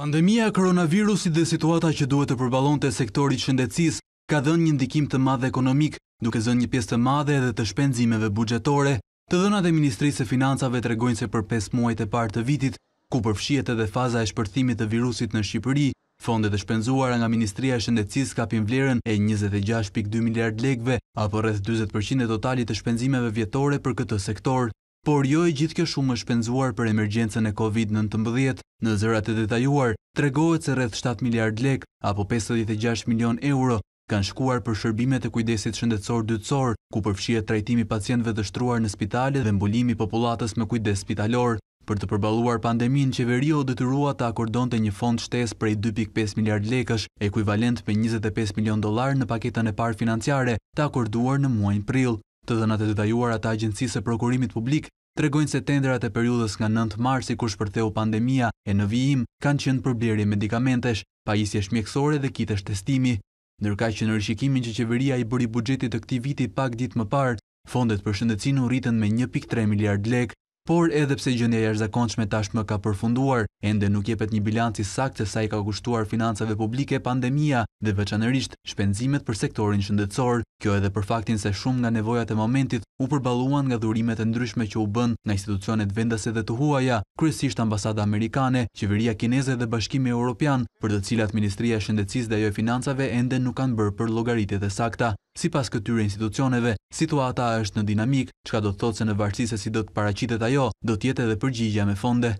Pandemia, koronavirusi dhe situata që duhet të përbalon të sektorit shëndecis ka dhën një ndikim të madhe ekonomik, duke zën një pjesë të madhe edhe të shpenzimeve bugjetore, të dhënat e Ministrisë e Financave të regojnë se për 5 muajt e partë të vitit, ku përfshiet edhe faza e shpërthimit të virusit në Shqipëri, fondet të shpenzuara nga Ministria Shëndecis ka pimvlerën e 26.2 miliard legve, apo rrëth 20% e totalit të shpenzimeve vjetore për këtë sektor por jo e gjithë kjo shumë shpenzuar për emergjencën e COVID-19 në zërat e detajuar, tregojët se rrëth 7 miliard lek apo 56 milion euro kanë shkuar për shërbimet e kujdesit shëndetësor dytësor, ku përfshiet trajtimi pacientve të shtruar në spitale dhe mbulimi populatës me kujdes spitalor. Për të përbaluar pandemin, qeveria o detyrua të akordon të një fond shtes prej 2.5 miliard lekësh, ekuivalent për 25 milion dolar në paketën e parë financiare të akorduar në muajnë prill. Të dhënat e detajuara të Agjencisë së Prokurimit Publik tregojnë se tenderat e periudhës nga 9 marsi kur shpërtheu pandemia e në vijim kanë qenë për blerje medikamentesh, pajisje shmjekësore dhe kitesh testimi, ndërkaq që në rishikimin që qeveria i bëri buxhetit të këtij viti pak ditë më parë, fondet për shëndetësinë u rritën me 1.3 miliard lekë. Por edhe pse gjendja e jashtëzakonshme tashmë ka përfunduar, ende nuk jepet një bilanc i saktë se sa i ka kushtuar financave publike pandemia dhe veçanërisht shpenzimet për sektorin shëndetësor. Kjo edhe për faktin se shumë nga nevojat e momentit u përbaluan nga dhurimet e ndryshme që u bën nga institucionet vendase dhe të huaja, kryesisht ambasada Amerikane, qeveria Kineze dhe bashkimi Europian, për të cilat Ministria Shëndecis dhe e Financave ende nuk kanë bërë për logaritet e sakta. Si pas këtyre institucioneve, situata është në dinamik, qka do të thotë se në varsisë e si do të paracitet ajo, do tjetë edhe përgjigja me fonde.